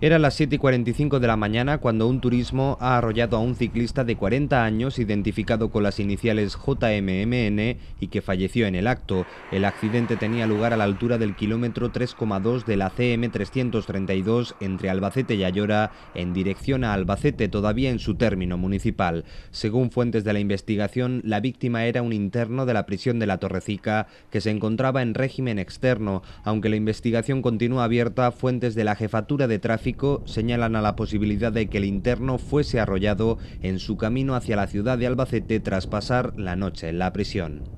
Era las 7 y 45 de la mañana cuando un turismo ha arrollado a un ciclista de 40 años identificado con las iniciales JMMN y que falleció en el acto. El accidente tenía lugar a la altura del kilómetro 3,2 de la CM332 entre Albacete y Ayora en dirección a Albacete todavía en su término municipal. Según fuentes de la investigación, la víctima era un interno de la prisión de la Torrecica que se encontraba en régimen externo. Aunque la investigación continúa abierta, fuentes de la jefatura de tráfico señalan a la posibilidad de que el interno fuese arrollado en su camino hacia la ciudad de Albacete tras pasar la noche en la prisión.